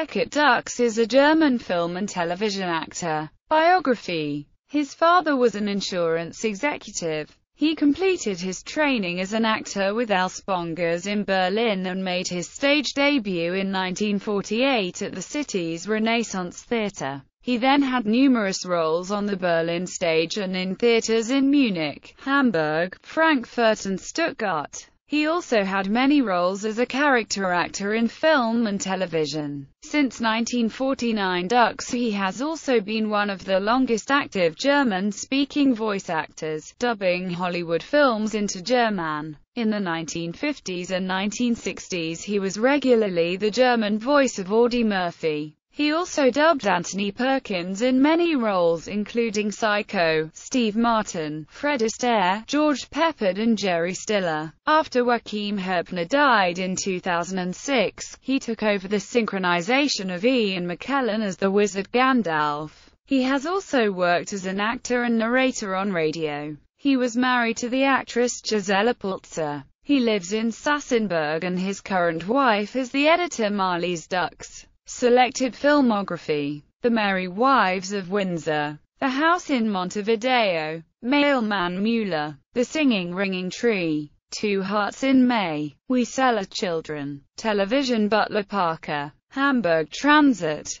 Eckert Dux is a German film and television actor. Biography His father was an insurance executive. He completed his training as an actor with Elsbongers in Berlin and made his stage debut in 1948 at the city's Renaissance Theater. He then had numerous roles on the Berlin stage and in theaters in Munich, Hamburg, Frankfurt and Stuttgart. He also had many roles as a character actor in film and television. Since 1949 Dux he has also been one of the longest active German-speaking voice actors, dubbing Hollywood films into German. In the 1950s and 1960s he was regularly the German voice of Audie Murphy. He also dubbed Anthony Perkins in many roles including Psycho, Steve Martin, Fred Astaire, George Peppard and Jerry Stiller. After Joachim Herbner died in 2006, he took over the synchronization of Ian McKellen as the Wizard Gandalf. He has also worked as an actor and narrator on radio. He was married to the actress Gisela Pulitzer. He lives in Sassenberg and his current wife is the editor Marlies Dux. Selected filmography The Merry Wives of Windsor The House in Montevideo Mailman Mueller The Singing Ringing Tree Two Hearts in May We Sell Our Children Television Butler Parker Hamburg Transit